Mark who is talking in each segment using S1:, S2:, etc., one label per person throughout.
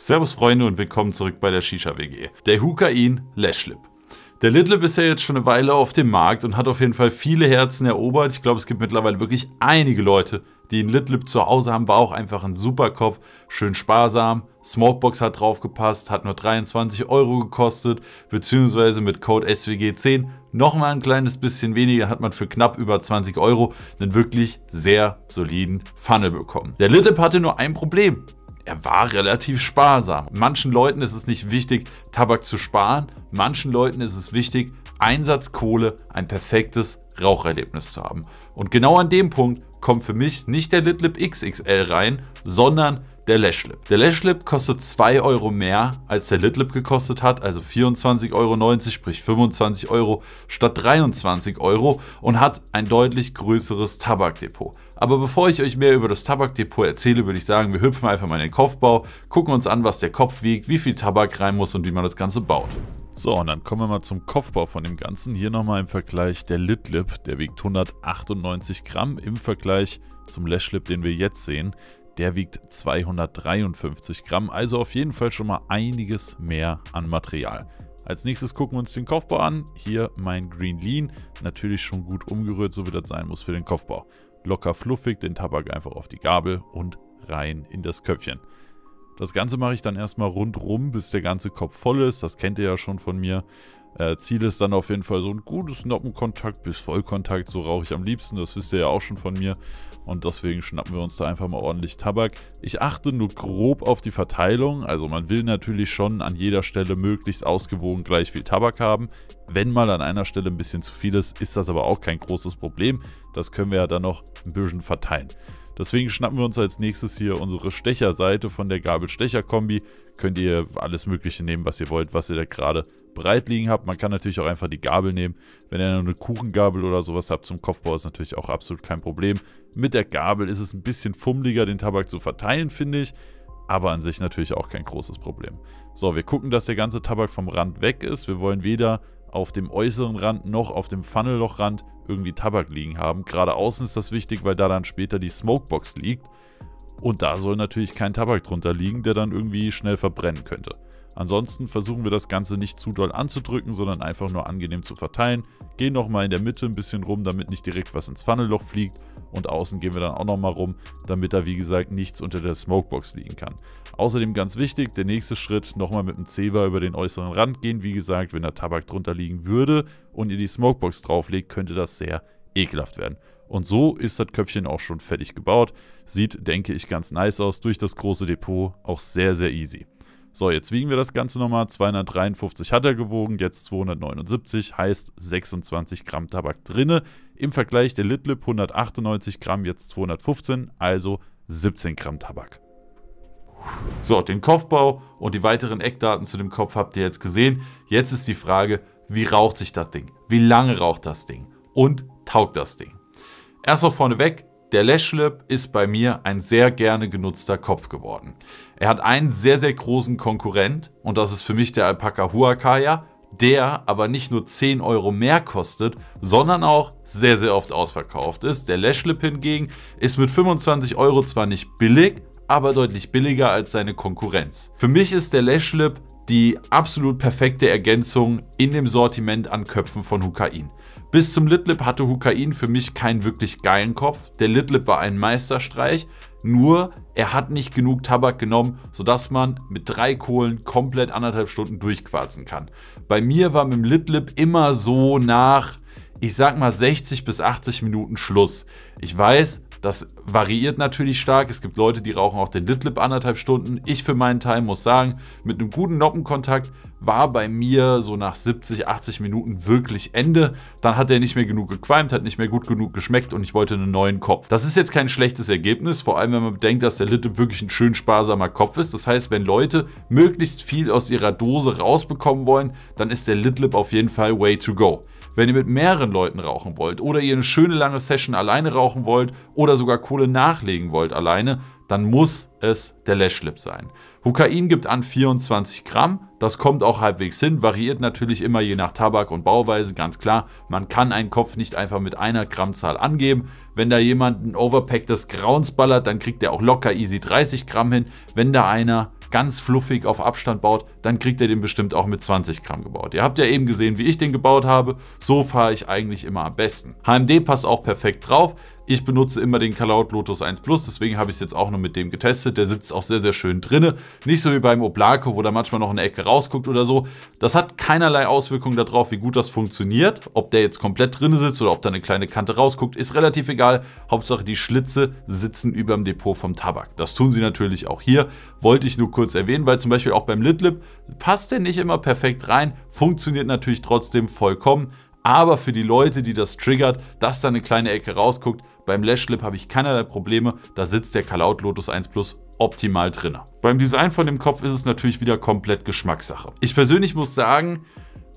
S1: Servus Freunde und willkommen zurück bei der Shisha WG. Der Hukain Lashlip. Der Litlip ist ja jetzt schon eine Weile auf dem Markt und hat auf jeden Fall viele Herzen erobert. Ich glaube, es gibt mittlerweile wirklich einige Leute, die einen Litlip zu Hause haben. War auch einfach ein super Kopf, schön sparsam. Smokebox hat draufgepasst, hat nur 23 Euro gekostet, beziehungsweise mit Code SWG10 nochmal ein kleines bisschen weniger, hat man für knapp über 20 Euro einen wirklich sehr soliden Funnel bekommen. Der Litlip hatte nur ein Problem er war relativ sparsam. Manchen Leuten ist es nicht wichtig, Tabak zu sparen, manchen Leuten ist es wichtig, Einsatzkohle ein perfektes Raucherlebnis zu haben. Und genau an dem Punkt kommt für mich nicht der Litlip XXL rein, sondern der Lashlip. Der Lashlip kostet 2 Euro mehr, als der Litlip gekostet hat, also 24,90 Euro, sprich 25 Euro statt 23 Euro und hat ein deutlich größeres Tabakdepot. Aber bevor ich euch mehr über das Tabakdepot erzähle, würde ich sagen, wir hüpfen einfach mal in den Kopfbau, gucken uns an, was der Kopf wiegt, wie viel Tabak rein muss und wie man das Ganze baut. So, und dann kommen wir mal zum Kopfbau von dem Ganzen. Hier nochmal im Vergleich der Litlip, der wiegt 198 Gramm im Vergleich zum Lashlip, den wir jetzt sehen. Der wiegt 253 Gramm, also auf jeden Fall schon mal einiges mehr an Material. Als nächstes gucken wir uns den Kopfbau an. Hier mein Green Lean, natürlich schon gut umgerührt, so wie das sein muss für den Kopfbau locker fluffig den Tabak einfach auf die Gabel und rein in das Köpfchen. Das Ganze mache ich dann erstmal rundrum, bis der ganze Kopf voll ist. Das kennt ihr ja schon von mir. Äh, Ziel ist dann auf jeden Fall so ein gutes Noppenkontakt bis Vollkontakt, so rauche ich am liebsten, das wisst ihr ja auch schon von mir. Und deswegen schnappen wir uns da einfach mal ordentlich Tabak. Ich achte nur grob auf die Verteilung, also man will natürlich schon an jeder Stelle möglichst ausgewogen gleich viel Tabak haben. Wenn mal an einer Stelle ein bisschen zu viel ist, ist das aber auch kein großes Problem. Das können wir ja dann noch ein bisschen verteilen. Deswegen schnappen wir uns als nächstes hier unsere Stecherseite von der Gabel-Stecher-Kombi. Könnt ihr alles mögliche nehmen, was ihr wollt, was ihr da gerade breit liegen habt. Man kann natürlich auch einfach die Gabel nehmen. Wenn ihr eine Kuchengabel oder sowas habt zum Kopfbau, ist natürlich auch absolut kein Problem. Mit der Gabel ist es ein bisschen fummeliger, den Tabak zu verteilen, finde ich aber an sich natürlich auch kein großes Problem. So, wir gucken, dass der ganze Tabak vom Rand weg ist. Wir wollen weder auf dem äußeren Rand noch auf dem Funnellochrand irgendwie Tabak liegen haben. Gerade außen ist das wichtig, weil da dann später die Smokebox liegt. Und da soll natürlich kein Tabak drunter liegen, der dann irgendwie schnell verbrennen könnte. Ansonsten versuchen wir das Ganze nicht zu doll anzudrücken, sondern einfach nur angenehm zu verteilen. Gehen nochmal in der Mitte ein bisschen rum, damit nicht direkt was ins Funnelloch fliegt und außen gehen wir dann auch nochmal rum, damit da wie gesagt nichts unter der Smokebox liegen kann. Außerdem ganz wichtig, der nächste Schritt, nochmal mit dem Zewa über den äußeren Rand gehen. Wie gesagt, wenn der Tabak drunter liegen würde und ihr die Smokebox drauflegt, könnte das sehr ekelhaft werden. Und so ist das Köpfchen auch schon fertig gebaut. Sieht, denke ich, ganz nice aus durch das große Depot. Auch sehr, sehr easy. So, jetzt wiegen wir das Ganze nochmal. 253 hat er gewogen, jetzt 279, heißt 26 Gramm Tabak drinne. Im Vergleich der Litlip 198 Gramm, jetzt 215, also 17 Gramm Tabak. So, den Kopfbau und die weiteren Eckdaten zu dem Kopf habt ihr jetzt gesehen. Jetzt ist die Frage, wie raucht sich das Ding? Wie lange raucht das Ding? Und taugt das Ding? Erstmal vorneweg, der Lashlip ist bei mir ein sehr gerne genutzter Kopf geworden. Er hat einen sehr, sehr großen Konkurrent und das ist für mich der Alpaka Huacaya, der aber nicht nur 10 Euro mehr kostet, sondern auch sehr, sehr oft ausverkauft ist. Der Lashlip hingegen ist mit 25 Euro zwar nicht billig, aber deutlich billiger als seine Konkurrenz. Für mich ist der Lashlip die absolut perfekte Ergänzung in dem Sortiment an Köpfen von Hukain. Bis zum Litlip hatte Hukain für mich keinen wirklich geilen Kopf. Der Litlip war ein Meisterstreich, nur er hat nicht genug Tabak genommen, sodass man mit drei Kohlen komplett anderthalb Stunden durchquarzen kann. Bei mir war mit dem Litlip immer so nach, ich sag mal 60 bis 80 Minuten Schluss. Ich weiß, das variiert natürlich stark. Es gibt Leute, die rauchen auch den Litlip anderthalb Stunden. Ich für meinen Teil muss sagen, mit einem guten Noppenkontakt war bei mir so nach 70, 80 Minuten wirklich Ende. Dann hat er nicht mehr genug gequalmt, hat nicht mehr gut genug geschmeckt und ich wollte einen neuen Kopf. Das ist jetzt kein schlechtes Ergebnis, vor allem wenn man bedenkt, dass der Litte wirklich ein schön sparsamer Kopf ist. Das heißt, wenn Leute möglichst viel aus ihrer Dose rausbekommen wollen, dann ist der Litlip auf jeden Fall way to go. Wenn ihr mit mehreren Leuten rauchen wollt oder ihr eine schöne lange Session alleine rauchen wollt oder sogar Kohle nachlegen wollt alleine, dann muss es der Läschlip sein. Hukain gibt an 24 Gramm, das kommt auch halbwegs hin, variiert natürlich immer je nach Tabak und Bauweise, ganz klar. Man kann einen Kopf nicht einfach mit einer Grammzahl angeben. Wenn da jemand ein Overpack des Grauens ballert, dann kriegt er auch locker easy 30 Gramm hin. Wenn da einer ganz fluffig auf Abstand baut, dann kriegt er den bestimmt auch mit 20 Gramm gebaut. Ihr habt ja eben gesehen, wie ich den gebaut habe. So fahre ich eigentlich immer am besten. HMD passt auch perfekt drauf. Ich benutze immer den Callout Lotus 1 Plus, deswegen habe ich es jetzt auch nur mit dem getestet. Der sitzt auch sehr, sehr schön drinne. Nicht so wie beim Oblaco, wo da manchmal noch eine Ecke rausguckt oder so. Das hat keinerlei Auswirkungen darauf, wie gut das funktioniert. Ob der jetzt komplett drinne sitzt oder ob da eine kleine Kante rausguckt, ist relativ egal. Hauptsache die Schlitze sitzen über dem Depot vom Tabak. Das tun sie natürlich auch hier. Wollte ich nur kurz erwähnen, weil zum Beispiel auch beim Litlip passt der nicht immer perfekt rein. Funktioniert natürlich trotzdem vollkommen. Aber für die Leute, die das triggert, dass da eine kleine Ecke rausguckt, beim Lashlip habe ich keinerlei Probleme, da sitzt der Callout Lotus 1 Plus optimal drin. Beim Design von dem Kopf ist es natürlich wieder komplett Geschmackssache. Ich persönlich muss sagen,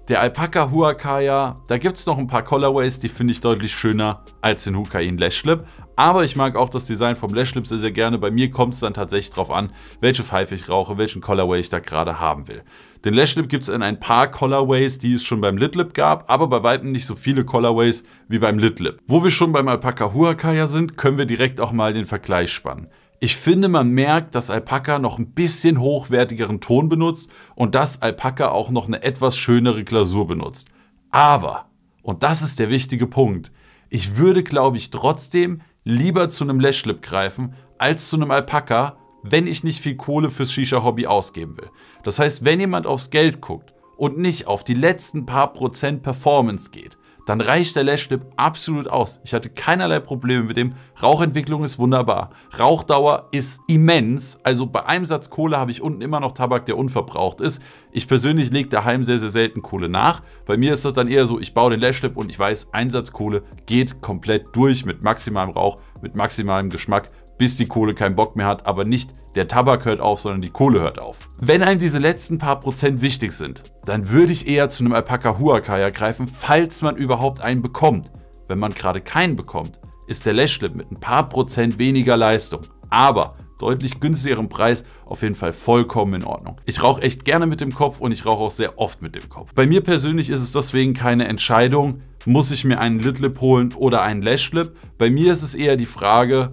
S1: der Alpaka Huacaya. Da gibt es noch ein paar Colorways, die finde ich deutlich schöner als den Hukain Lashlip. Aber ich mag auch das Design vom Lashlip sehr, sehr gerne. Bei mir kommt es dann tatsächlich darauf an, welche Pfeife ich rauche, welchen Colorway ich da gerade haben will. Den Lashlip gibt es in ein paar Colorways, die es schon beim Litlip gab, aber bei weitem nicht so viele Colorways wie beim Litlip. Wo wir schon beim Alpaka Huacaya sind, können wir direkt auch mal den Vergleich spannen. Ich finde, man merkt, dass Alpaka noch ein bisschen hochwertigeren Ton benutzt und dass Alpaka auch noch eine etwas schönere Glasur benutzt. Aber, und das ist der wichtige Punkt, ich würde, glaube ich, trotzdem lieber zu einem Lashlip greifen als zu einem Alpaka, wenn ich nicht viel Kohle fürs Shisha-Hobby ausgeben will. Das heißt, wenn jemand aufs Geld guckt und nicht auf die letzten paar Prozent Performance geht, dann reicht der Lash Lip absolut aus. Ich hatte keinerlei Probleme mit dem. Rauchentwicklung ist wunderbar. Rauchdauer ist immens. Also bei einem Satz Kohle habe ich unten immer noch Tabak, der unverbraucht ist. Ich persönlich lege daheim sehr, sehr selten Kohle nach. Bei mir ist das dann eher so, ich baue den Lash Lip und ich weiß, Einsatzkohle geht komplett durch mit maximalem Rauch, mit maximalem Geschmack, bis die Kohle keinen Bock mehr hat, aber nicht der Tabak hört auf, sondern die Kohle hört auf. Wenn einem diese letzten paar Prozent wichtig sind, dann würde ich eher zu einem Alpaka Huacaya greifen, falls man überhaupt einen bekommt. Wenn man gerade keinen bekommt, ist der Lashlip mit ein paar Prozent weniger Leistung, aber deutlich günstigerem Preis auf jeden Fall vollkommen in Ordnung. Ich rauche echt gerne mit dem Kopf und ich rauche auch sehr oft mit dem Kopf. Bei mir persönlich ist es deswegen keine Entscheidung, muss ich mir einen Litlip holen oder einen Lashlip? Bei mir ist es eher die Frage,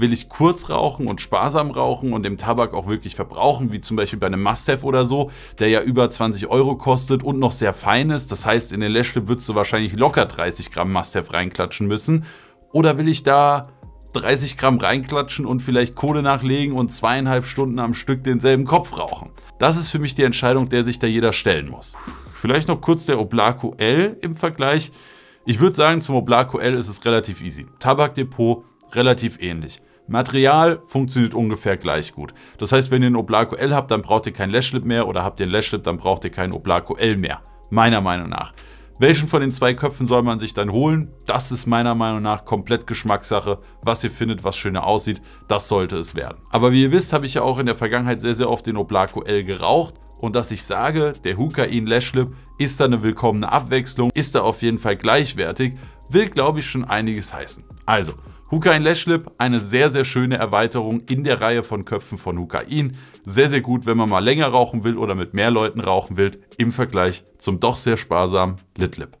S1: will ich kurz rauchen und sparsam rauchen und den Tabak auch wirklich verbrauchen, wie zum Beispiel bei einem Must-Have oder so, der ja über 20 Euro kostet und noch sehr fein ist. Das heißt, in den Läschle würdest du wahrscheinlich locker 30 Gramm Must-Have reinklatschen müssen. Oder will ich da 30 Gramm reinklatschen und vielleicht Kohle nachlegen und zweieinhalb Stunden am Stück denselben Kopf rauchen. Das ist für mich die Entscheidung, der sich da jeder stellen muss. Vielleicht noch kurz der Oblaco L im Vergleich. Ich würde sagen, zum Oblaco L ist es relativ easy. Tabakdepot relativ ähnlich. Material funktioniert ungefähr gleich gut. Das heißt, wenn ihr einen Oblaco L habt, dann braucht ihr keinen Lashlip mehr oder habt ihr einen Lashlip, dann braucht ihr keinen Oblaco L mehr. Meiner Meinung nach. Welchen von den zwei Köpfen soll man sich dann holen? Das ist meiner Meinung nach komplett Geschmackssache. Was ihr findet, was schöner aussieht, das sollte es werden. Aber wie ihr wisst, habe ich ja auch in der Vergangenheit sehr, sehr oft den Oblaco L geraucht. Und dass ich sage, der Hukain Lashlip ist da eine willkommene Abwechslung, ist da auf jeden Fall gleichwertig, will glaube ich schon einiges heißen. Also, Hukain Lashlip, eine sehr, sehr schöne Erweiterung in der Reihe von Köpfen von Hukain. Sehr, sehr gut, wenn man mal länger rauchen will oder mit mehr Leuten rauchen will, im Vergleich zum doch sehr sparsamen Litlip.